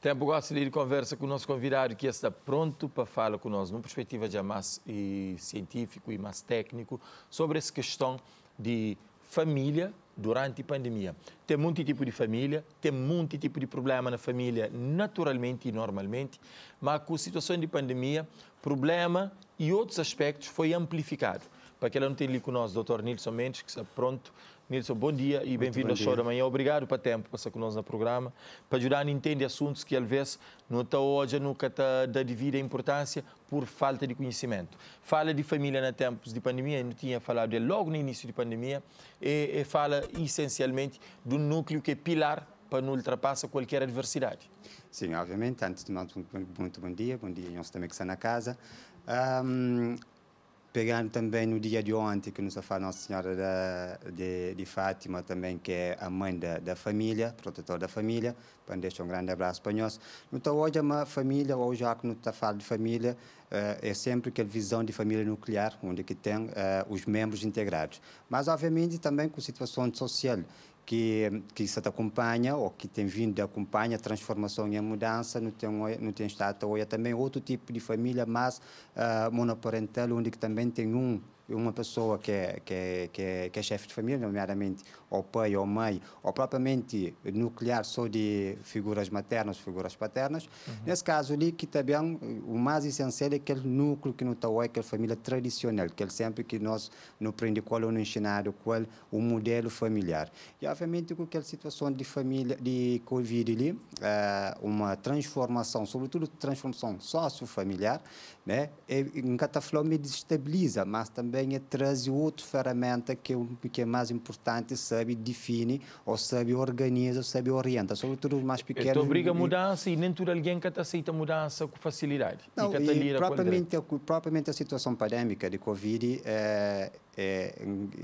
Tempo gosto de conversa com o nosso convidado que está pronto para falar conosco, numa perspectiva já mais e, eh, científico e mais técnico, sobre essa questão de família durante a pandemia. Tem muito tipo de família, tem muito tipo de problema na família, naturalmente e normalmente, mas com a situação de pandemia, problema e outros aspectos foi amplificado. Para que ela não tenha ali conosco, Dr. Nilson Mendes, que está pronto Nilson, bom dia e bem-vindo ao Show da Manhã. Obrigado pelo tempo estar conosco no programa, para ajudar a entender assuntos que, às vezes, não está hoje, nunca está da devida importância por falta de conhecimento. Fala de família na tempos de pandemia, eu não tinha falado de é logo no início de pandemia, e, e fala essencialmente do núcleo que é pilar para não ultrapassar qualquer adversidade. Sim, obviamente. Antes de mais, muito bom dia. Bom dia a nós também que está na casa. Um, Pegando também no dia de ontem, que nos fala Nossa Senhora da, de, de, Fátima, também, que é a mãe da, da família, protetor da família, para então, deixar um grande abraço para nós. Então, hoje, é a família, ou já que nos tá falando de família, eh, é sempre aquela visão de família nuclear, onde é que tem eh, os membros integrados. Mas, obviamente, também com situação social que, que se acompanha ou que tem vindo acompanha a transformação e a mudança no tem no tem estado ou é também outro tipo de família mais uh, ah, monoparental onde que também tem um uma pessoa que é, que é, que é, que é chefe de família, nomeadamente ou pai ou mãe, ou propriamente nuclear só de figuras maternas, figuras paternas. Uhum. Nesse caso ali, que também é o mais essencial é aquele núcleo que não está é aquela família tradicional, que é sempre que nós não aprendemos qual é o ensinado, qual é o modelo familiar. E, obviamente, com aquela situação de família, de Covid ali, eh, uma transformação, sobretudo transformação sócio-familiar, né? E, em cataflome, desestabiliza, mas também também traz outra ferramenta que é, que é mais importante, sabe, define, ou sabe, organiza, ou sabe, orienta, sobretudo os mais pequenos. Então obriga a mudança e nem tudo alguém que aceita mudança com facilidade. Não, e, e propriamente, a, propriamente a situação pandémica de Covid eh, é,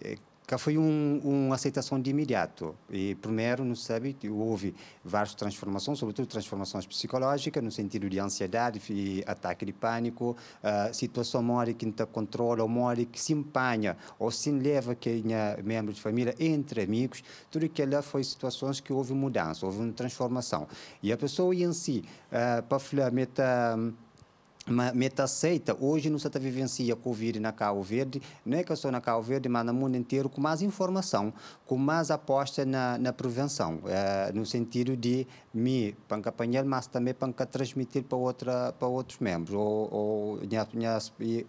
é, é que foi um, uma aceitação de imediato. E primeiro, não sabe, houve várias transformações, sobretudo transformações psicológicas, no sentido de ansiedade, ataque de pânico, ah, situação mora que não está controla, ou que se empanha, ou se leva que tinha é membros de família entre amigos, tudo que aquilo foi situações que houve mudança, houve uma transformação. E a pessoa em si, uh, para falar, meta... Um, uma meta aceita. hoje no está vivencia Covid na Cabo Verde, não é que eu sou na Cabo Verde, mas no mundo inteiro, com mais informação, com mais aposta na, na prevenção, é, no sentido de me para mas também para transmitir para, outra, para outros membros, ou, ou minha, minha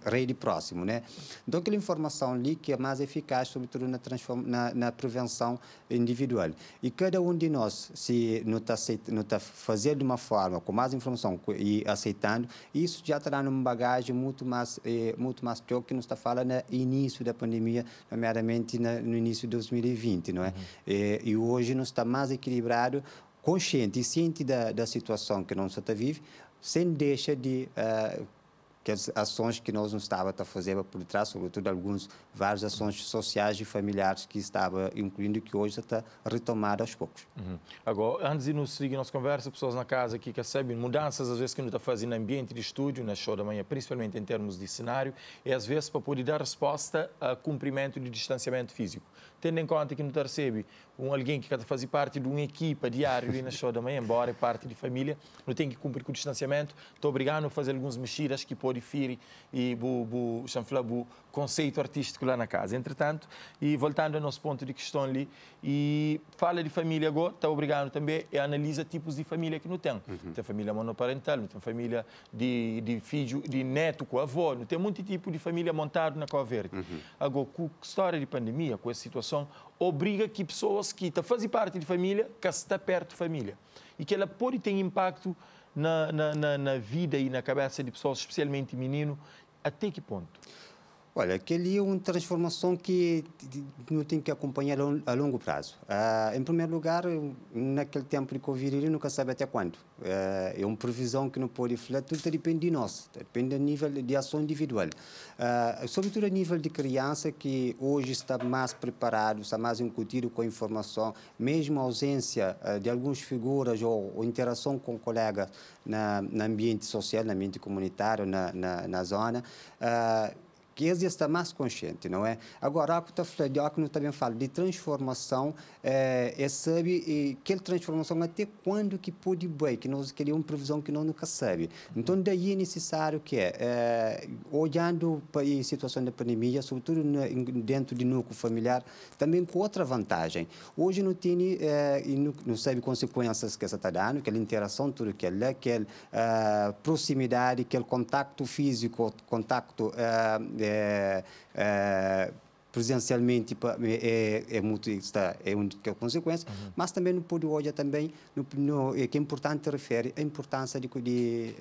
rede próximo, né? Então, aquela informação ali que é mais eficaz, sobretudo na, na, na prevenção individual. E cada um de nós, se não está não está fazendo de uma forma, com mais informação e aceitando, isso já terá uma bagagem muito mais eh, muito mais do que nos está falando no início da pandemia, nomeadamente na, no início de 2020, não é? Uhum. Eh, e hoje nós está mais equilibrado, consciente e ciente da, da situação que nós está vive, sem deixa de uh, que as ações que nós não estava a fazer por trás, sobretudo alguns várias ações sociais e familiares que estava incluindo que hoje está retomada aos poucos. Uhum. Agora, antes de nos seguir nossa conversa, pessoas na casa que recebem mudanças às vezes que não está fazendo no ambiente de estúdio, na show da manhã, principalmente em termos de cenário, e às vezes para poder dar resposta a cumprimento de distanciamento físico. Tendo em conta que não está recebe um alguém que está fazer parte de uma equipa diário e na show da manhã, embora é parte de família, não tem que cumprir com o distanciamento, estou obrigado a fazer algumas mexidas que pode firi e bu, bu, bu conceito artístico lá na casa. Entretanto, e voltando ao nosso ponto de questão ali, e fala de família agora, está obrigado também e analisa tipos de família que não tem. Uhum. Tem família monoparental, não tem família de, de filho, de neto com avô, não tem muito tipo de família montada na Cova Verde. Uhum. Agora, com a história de pandemia, com essa situação, obriga que pessoas que tá, fazem parte de família, que está perto de família. E que ela pode ter impacto na, na, na, vida e na cabeça de pessoas, especialmente menino, até que ponto? Olha, aquele é uma transformação que não tem que acompanhar a longo prazo. Uh, em primeiro lugar, naquele tempo de Covid, ele nunca sabe até quando. Uh, é uma previsão que não pode falar, tudo depende de nós, depende do nível de ação individual. Uh, sobretudo a nível de criança, que hoje está mais preparado, está mais incutido com a informação, mesmo a ausência de algumas figuras ou, ou interação com colegas na, ambiente social, na ambiente comunitário, na, na, na zona. Uh, que e estão mais consciente, não é? Agora, a Flediócono também fala de transformação eh, é, e sabe e, que transformação até quando que pode bem, que nós queríamos é previsão que não nunca sabe. Então, daí é necessário que, é, eh, olhando para a situação da pandemia, sobretudo dentro de núcleo familiar, também com outra vantagem. Hoje não tem, é, não, sabe consequências que essa está dando, aquela interação, tudo aquela, é aquela uh, é, proximidade, aquele contacto físico, contacto é, é, presencialmente tipo, é, é, é, muito está é, é uma consequência, uhum. mas também não pôde olhar também no, no, é que é importante refere a importância de, de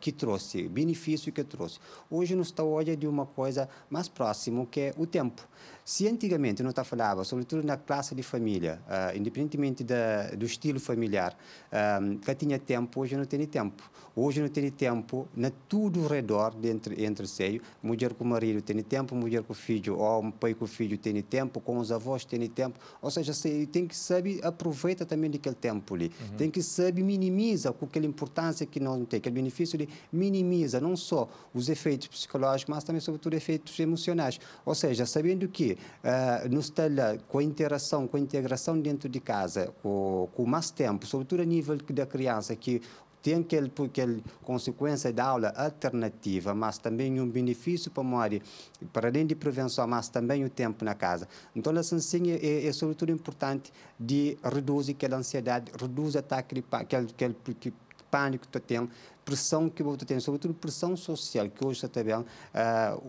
que trouxe benefício que trouxe. Hoje não está olhando de uma coisa mais próxima que é o tempo. Se antigamente não está falava, sobretudo na classe de família, uh, independentemente da, do estilo familiar, um, ah, que tinha tempo, hoje não tem tempo. Hoje não tem tempo, na tudo ao redor, dentro, entre seio, mulher com marido tem tempo, mulher com filho, ou um pai com filho tem tempo, com os avós tem tempo. Ou seja, tem que saber aproveita também daquele tempo ali. Uhum. Tem que saber minimiza com aquela importância que nós não tem, aquele benefício de minimiza não só os efeitos psicológicos, mas também, sobretudo, efeitos emocionais. Ou seja, sabendo que uh, nos telha com a interação, com a integração dentro de casa, com, com mais tempo, sobretudo a nível da criança, que tem aquele, aquele consequência da aula alternativa, mas também um benefício para a mãe, para além de prevenção, mas também o tempo na casa. Então, a sancinha assim, é, é, é, sobretudo importante de reduzir aquela ansiedade, reduz o ataque de aquele, aquele pânico que tu tem pressão que o outro tem, sobretudo pressão social, que hoje está bem. Uh,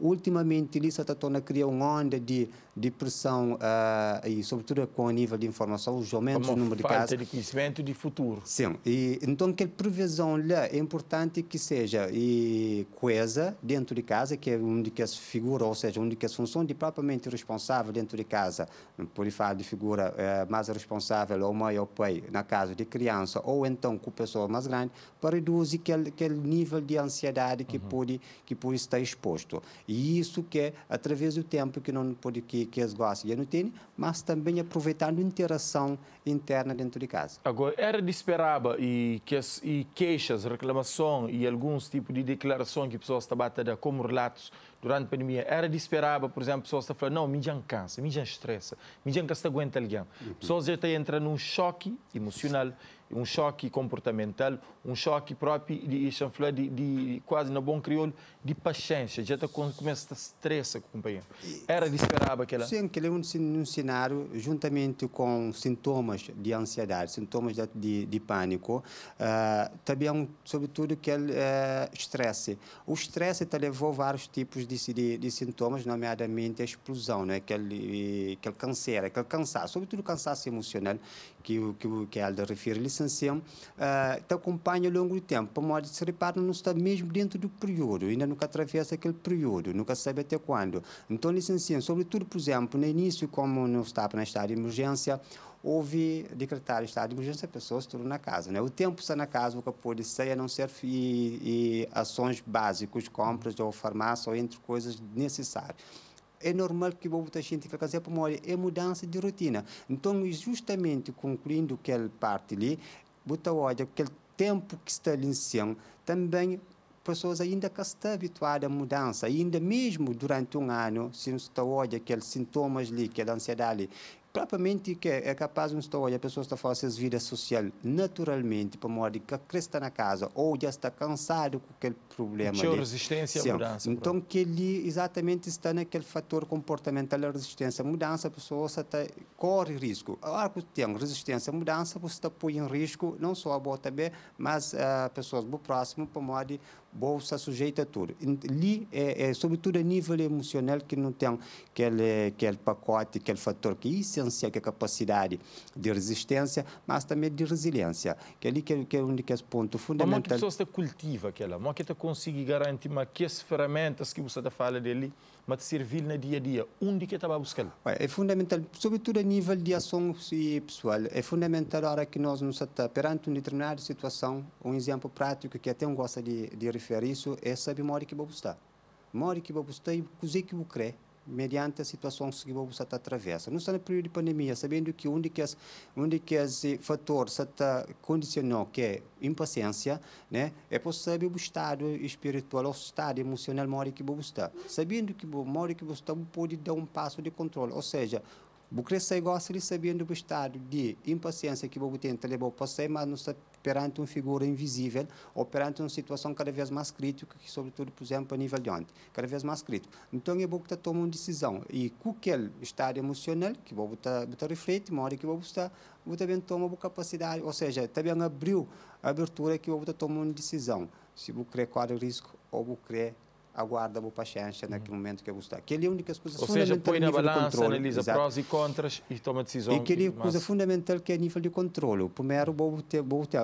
ultimamente, isso está torna criar uma onda de, de pressão uh, e, sobretudo, com o nível de informação, os aumentos do número de casos. falta de conhecimento de futuro. Sim. E, então, que a previsão lá é importante que seja e coesa dentro de casa, que é uma de que as figuras, ou seja, uma de que as funções de propriamente responsável dentro de casa, por falar de figura uh, mais responsável ou mãe ou pai, na casa de criança, ou então com pessoa mais grande, para reduzir que aquele, aquele nível de ansiedade que uhum. pode que pode estar exposto. E isso que é através do tempo que não pode que que as gostam e é não tem, mas também aproveitando a interação interna dentro de casa. Agora era de esperar e que as, e queixas, reclamação e alguns tipos de declaração que pessoas estavam a dar como relatos durante a pandemia, era de esperar, por exemplo, pessoas a falar, não, me já cansa, me já estressa, me já cansa aguenta alguém. Uhum. Pessoas já entrando num choque emocional, um choque comportamental, um choque próprio, de, de, de quase no bom crioulo, de paciência, já está, começa a estressa com o companheiro. Era de esperar aquela... Sim, ele é um, um cenário, juntamente com sintomas de ansiedade, sintomas de, de, de pânico, uh, também, é sobretudo, que uh, estresse. O estresse está levou vários tipos de de, de, de, sintomas, nomeadamente a explosão, né? aquele, aquele câncer, aquele cansaço, sobretudo o cansaço emocional que, que, que a Alda refere, licenciam, uh, te acompanha ao longo do tempo, para modo de se reparar, não está mesmo dentro do período, ainda nunca atravessa aquele período, nunca sabe até quando. Então, licenciam, sobretudo, por exemplo, no início, como não estava na estado de emergência, houve decretar estado de emergência, pessoas tornou na casa. Né? O tempo está na casa, o que pode ser, a não ser e, e ações básicas, compras ou farmácia ou entre coisas necessárias é normal que muita gente que fazer para olha, é mudança de rotina. Então, justamente concluindo aquela parte ali, você olha aquele tempo que está ali em cima, também pessoas ainda que estão habituadas à mudança, ainda mesmo durante um ano, se você olha aqueles sintomas ali, aquela ansiedade ali, propriamente que é, é capaz de estar a pessoa está fazendo suas vidas sociais naturalmente, para modo que cresce na casa, ou já está cansado com aquele problema. Tinha resistência à mudança. Então, que ele exatamente está naquele fator comportamental da resistência à mudança, a pessoa está, corre risco. Agora que tem resistência à mudança, você está põe em risco não só a boa também, mas as ah, pessoas do próximo, para modo bolsa sujeita a tudo. Ali é, é, sobretudo a nível emocional que não tem aquele, aquele pacote, aquele fator que é essencial, que é a capacidade de resistência, mas também de resiliência, que é ali que é, que é um dos pontos fundamentais. é que pessoa se cultiva aquela, Como é que você consegue garantir que as ferramentas que você fala dele mas de servir no dia a dia. Onde que estava buscando? É fundamental, sobretudo a nível de ação pessoal, é fundamental a hora que nós nos está perante uma determinada situação, um exemplo prático que até um gosta de, de referir isso, é saber uma hora que vou buscar. Uma hora que vou buscar e cozer que vou crer mediante a situação que o está atravessa. Não está no período de pandemia, sabendo que um dos um fatores que está condicionou que é impaciência, né, é possível o estado espiritual, o estado emocional mora que o está. Sabendo que o mora que o está pode dar um passo de controle, ou seja, Bucresse gosta de sabendo do estado de impaciência que você tem, levou passei, mas não está perante uma figura invisível ou perante uma situação cada vez mais crítica, que sobretudo, por exemplo, a nível de ontem, cada vez mais crítico. Então, é bom que toma uma decisão e com aquele estado emocional que você está, está reflete, uma hora que você está, você também toma uma capacidade, ou seja, também abriu a abertura que você tá toma uma decisão, se você crê qual é risco ou você crê aguarda vou para a ciência uhum. momento que eu é gostar. Que é a única coisa Ou fundamental. Ou seja, põe na balança, controle, analisa exato. prós e contras e toma decisões. E que é coisa fundamental que é nível de controle. O primeiro, vou ter, vou ter,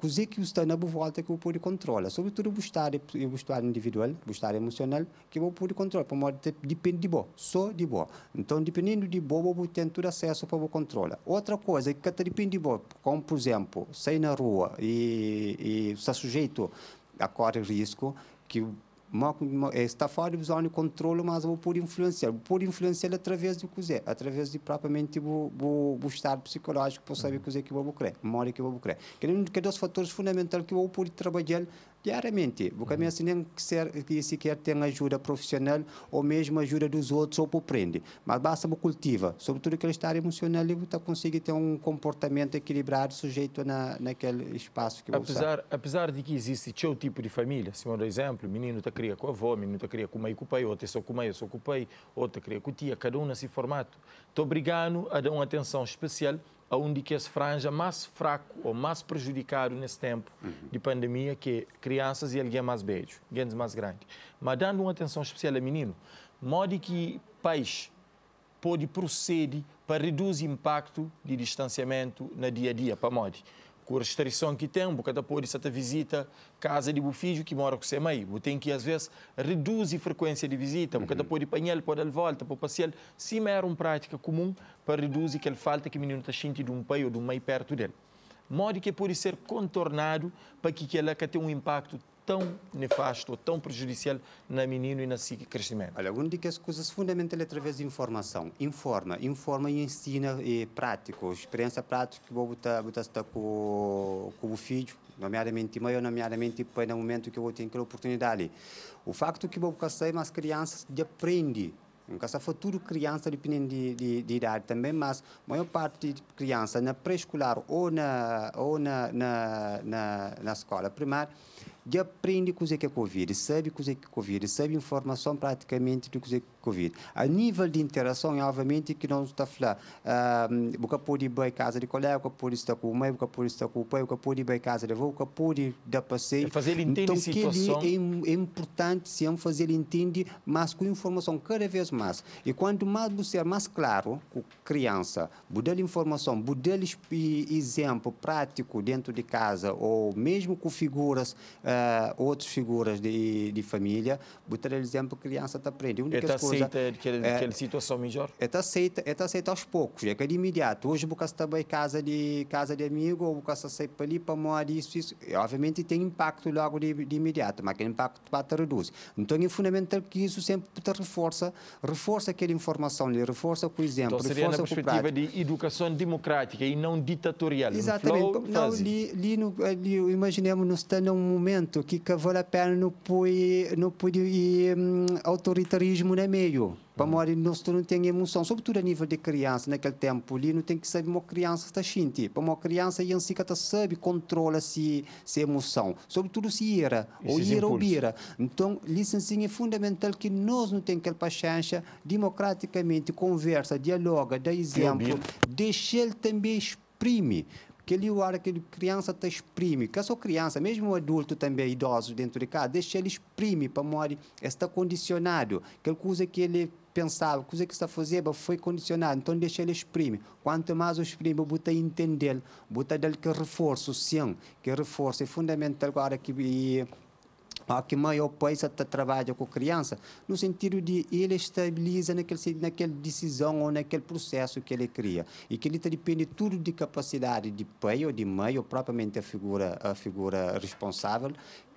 coisa que está na volta que eu de controlar. Sobretudo, o estar, o estar individual, o estar emocional, que vou eu de controlar. Para modo depende de boa, só de boa. Então, dependendo de boa, vou ter todo acesso para o controlar. Outra coisa é que depende de boa, como por exemplo, sair na rua e, e está sujeito a correr risco, que está ma, controle, mas controllo vou per influenciare per influenciare através de cos'è através de propriamente mhm. o estado psicológico para saber o que é que vou crer, memória que vou crer. Que é um dos fatores fundamentais que eu vou poder trabalhar diariamente. Porque uhum. mesmo assim nem sequer tem ajuda profissional ou mesmo ajuda dos outros ou por prende. Mas basta me cultiva, sobretudo aquele estar emocional e você consiga ter um comportamento equilibrado sujeito na, naquele espaço que você apesar Apesar de que existe seu tipo de família, se por exemplo, menino está cria com a avó, menino está cria com o mãe e com o pai, outro é só com o mãe, eu sou com o pai, outro é cria com tia, cada um nesse formato. Estou obrigado a dar uma atenção especial onde que as franja mais fraco ou mais prejudicado nesse tempo uhum. de pandemia que é crianças e alguém mais beijo, gente mais grande. Mas dando uma atenção especial a menino, modo que pais pode proceder para reduzir o impacto de distanciamento na dia a dia para modo com a restrição que tem, porque depois de visita casa de bufijo que mora com você mãe, tem que às vezes reduzir a frequência de visita, porque uhum. depois de panhel pode ele volta para o passeio, Sim, era uma prática comum para reduzir aquela falta que o menino está sentindo de um pai ou de um mãe perto dele. Modo que é, pode ser contornado para que ela tenha um impacto tão nefasto, tão prejudicial na menino e na crescimento? Olha, eu digo as coisas fundamentalmente é através de informação. Informa, informa e ensina e é prático, experiência prática que vou botar, botar com, com o filho, nomeadamente mãe ou nomeadamente pai, no momento que eu tenho aquela oportunidade. O facto que vou passei, mas crianças de aprende em casa foi tudo criança, dependendo de, de, de, idade também, mas a maior parte de criança na pré-escolar ou, na, ou na, na, na, na escola primária já aprende coisas que é Covid, sabe coisas que é Covid, sabe informação praticamente de coisas que é Covid. A nível de interação, é obviamente, que não está a falar, ah, um, boca pode ir para casa de colega, que pode estar com o mãe, que pode estar com o pai, que pode ir para casa de avô, que pode dar passeio. É fazer ele entender então, a situação. é, é importante, se é fazer ele entender, mas com informação cada vez mais. E quanto mais você é mais claro com criança, mudar informação, mudar exemplo prático dentro de casa, ou mesmo com figuras, uh, uh, outras figuras de, de família, botar exemplo, criança está aprendendo. A única coisa... aceita aquela, é, aquela situação melhor? É aceita, é eta aceita aos poucos, é que é de imediato. Hoje, porque está em casa de, casa de amigo, ou porque sai para ali, para morar, isso, isso. E, obviamente, tem impacto logo de, de imediato, mas aquele impacto bate reduz. Então, é fundamental que isso sempre te reforça, reforça aquela informação, né? reforça com o exemplo, então, seria reforça na perspectiva de educação democrática e não ditatorial. Exatamente. não, li, li, no, eh, li, imaginemos, não está num momento que Cavalapé não pode, não pôr um, autoritarismo no meio. Para uhum. nós, nós não tem emoção, sobretudo a nível de criança, naquele tempo ali, não tem que saber uma criança está xinte. Para uma criança, e si, assim que sabe, controla se, se emoção, sobretudo se ira, ou é ira ou bira. Então, licencinha é fundamental que nós não que aquela paciência, democraticamente conversa, dialoga, dá exemplo, deixa ele também exprime aquele ar que a criança está exprime, que é só criança, mesmo o adulto também, idoso dentro de casa, deixa ele exprime para morrer, está condicionado, aquela coisa que ele pensava, coisa que está fazendo foi condicionado, então deixa ele exprime, Quanto mais o exprime, bota entender, bota dele que reforço, sim, que reforço é fundamental agora que ah, que mãe ou pai tá trabalha com criança, no sentido de ele estabiliza naquele, naquela decisão ou naquele processo que ele cria. E que ele tá depende tudo de capacidade de pai ou de mãe, ou propriamente a figura, a figura responsável,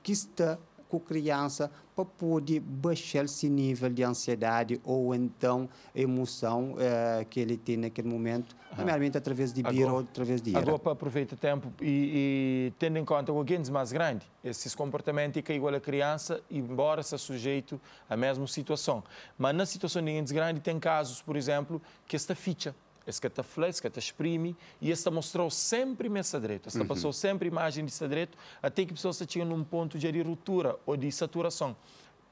que está com criança para poder baixar esse nível de ansiedade ou então emoção eh, que ele tem naquele momento, ah. através de birra ou através de ira. Agora, para aproveitar o tempo e, e, tendo em conta o alguém mais grande, esses comportamentos é que é igual a criança, embora seja sujeito à mesma situação. Mas na situação de alguém grande, tem casos, por exemplo, que esta ficha esse que está flex, esse que está exprime, e esse mostrou sempre essa direita, esse uhum. passou sempre imagem de direito, até que a pessoa se tinha num ponto de ruptura ou de saturação.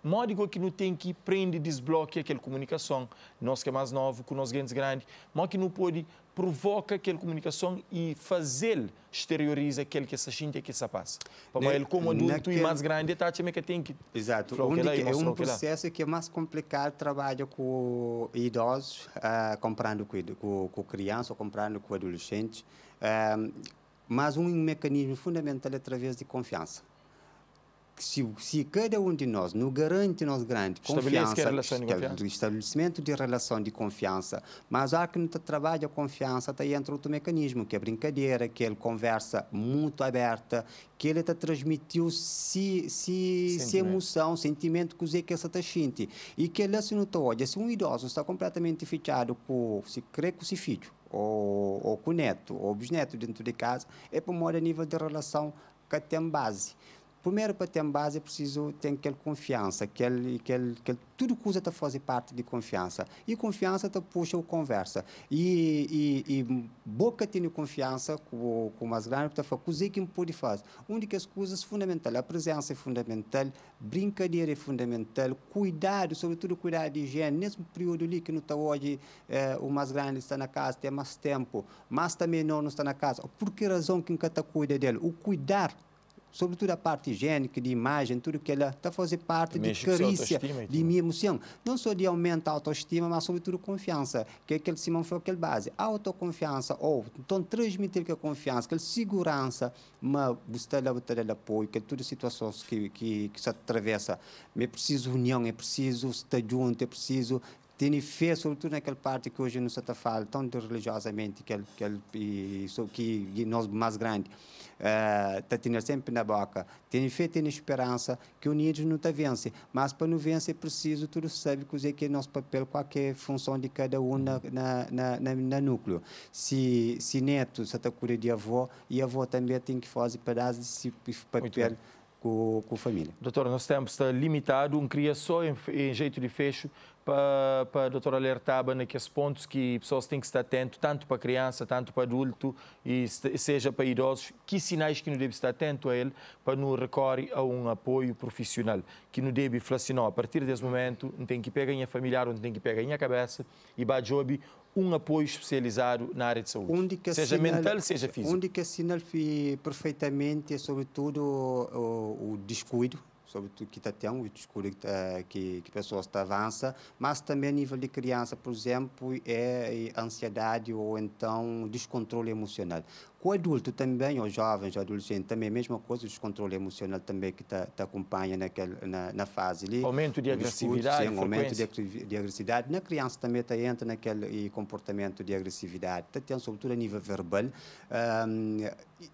Módico que não tem que e desbloqueia aquela comunicação. Nós que é mais novo, com nós grandes grandes, mas que não pode provoca aquela comunicação e fazer exterioriza aquele que se gente que se passa. Para ele como adulto naquele... e mais grande, tá, que é tem que... Exato. é um processo que é mais complicado trabalho com idosos, uh, comprando com, com, com criança ou comprando com adolescentes. Uh, mas um mecanismo fundamental é através de confiança se, se cada um de nós não garante nós grande é confiança, relação de é estabelecimento de relação de confiança, mas há que não trabalha a confiança, está aí entra outro mecanismo, que é brincadeira, que ele é conversa muito aberta, que ele está transmitiu se, se, se emoção, sentimento que o que está xinte. E que ele não está olha, se um idoso está completamente fechado com, se crê com se filho, ou, ou com o neto, ou bisneto dentro de casa, é para morar a nível de relação que tem base primeiro para ter uma base é preciso ter aquela confiança, aquele, aquele, aquele, tudo coisa está fazer parte de confiança. E confiança está puxa o conversa. E, e, e boca tem confiança com, com mais grande para fazer o que pode fazer. Uma das coisas fundamentais, a presença é fundamental, brincadeira é fundamental, cuidado, sobretudo cuidado de higiene. Nesse período ali que não está hoje, eh, o mais grande está na casa, tem mais tempo, mas também não, não está na casa. Por que razão que nunca está cuida dele? O cuidar sobretudo a parte higiênica, de imagem, tudo que ela está fazer parte de carícia, de minha emoção. Não só de aumentar a autoestima, mas sobretudo confiança, que é aquele Simão foi aquele base. A autoconfiança, ou então transmitir que a confiança, aquela segurança, uma buscar tá lá, ter tá lá apoio, que todas as situações que, que, que se atravessa. É preciso união, é preciso estar junto, é preciso tem fé, sobretudo naquela parte que hoje não se está falando, tanto religiosamente, que, é, é, que, que nós mais grande está eh, tendo sempre na boca. Tem fé, tem esperança que o unidos não está vence, mas para não vencer é preciso tudo sabe que é nosso papel, qual é a função de cada um na, na, na, na, na núcleo. Se, se neto se está cura de avó, e avó também tem que fazer pedaço desse papel com, com a família. Doutor, nosso tempo está limitado, um cria só em, em jeito de fecho para, para a doutora naqueles pontos que pessoas têm que estar atento, tanto para criança, tanto para adulto, e seja para idosos, que sinais que não deve estar atento a ele para não recorrer a um apoio profissional, que não deve inflacionar. A partir desse momento, não tem que pegar em familiar, não tem que pegar em a cabeça, e o job um apoio especializado na área de saúde, seja sinal, mental, seja físico. Onde que sinal perfeitamente, é sobretudo, o, o descuido sobretudo que está um que escuro que, que pessoas avança, mas também a nível de criança, por exemplo, é, é ansiedade ou então descontrole emocional. Com o adulto também, os jovens, adolescentes, também é a mesma coisa, o descontrole emocional também que te, te acompanha naquele, na, na, fase ali. Aumento de agressividade. Discurso, sim, aumento de, de, agressividade. Na criança também te entra naquele comportamento de agressividade. Te tem, sobretudo a nível verbal. Um,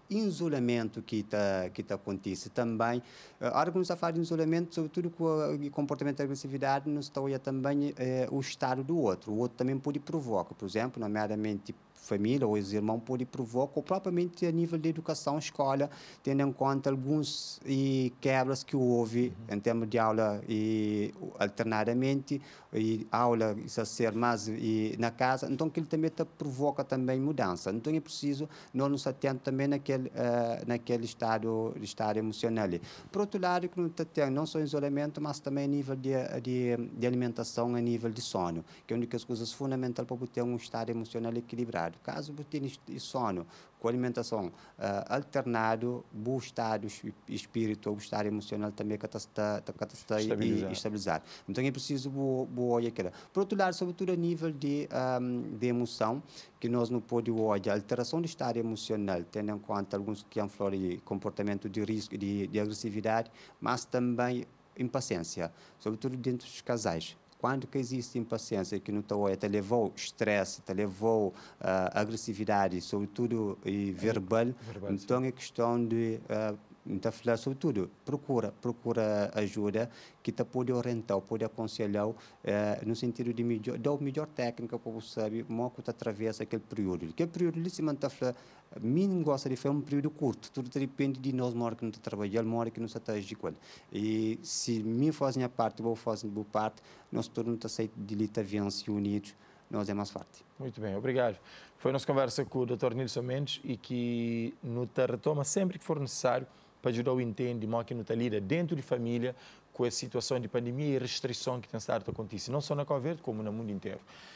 isolamento que te, que te acontece também. Uh, eh, agora a falar de isolamento, sobretudo com o comportamento de agressividade, não se está a olhar também eh, o estado do outro. O outro também pode provocar, por exemplo, nomeadamente família ou os irmãos podem provocar, ou propriamente a nível de educação, escola, tendo em conta alguns e, quebras que houve uhum. em termos de aula e, alternadamente, e aula a ser mais e, na casa, então que ele também tá, provoca também mudança. Então é preciso não nos atentarmos também naquele, uh, naquele estado, estado emocional. Por outro lado, que não, tá tendo, não só isolamento, mas também a nível de, de, de alimentação, a nível de sono, que é uma das coisas fundamentais para ter um estado emocional equilibrado. Estado. Caso tenha sono com alimentação uh, alternado, o estado espírito, o estado emocional também que está estabilizado. estabilizar. Então é preciso olhar aquilo. Né? Por outro lado, sobretudo a nível de, um, ah, de emoção, que nós não podemos olhar, a alteração do estado emocional, tendo em conta alguns que de comportamento de risco, de, de agressividade, mas também impaciência, sobretudo dentro dos casais. Quando que existe impaciência que teu está te levou estresse, te levou uh, agressividade, sobretudo e verbal, é, verbal então sim. é questão de uh, então, falar sobretudo, procura, procura ajuda que te pode orientar, pode aconselhar eh, no sentido de melhor, dar o melhor técnica para você saber como que atravessa aquele período. Aquele período, se mantém mim gosta de fazer um período curto, tudo depende de nós, uma hora que não está trabalhando, uma hora que não está agir. E se mim fazem a parte, vou fazer a boa parte, nós tornamos a de Litaviança e unidos, nós é mais forte. Muito bem, obrigado. Foi a nossa conversa com o Dr. Nilson Mendes e que nos retoma sempre que for necessário para ajudar o entendimento que não está lida dentro de família com a situação de pandemia e restrição que tem estado a acontecer, não só na Cabo Verde, como no mundo inteiro.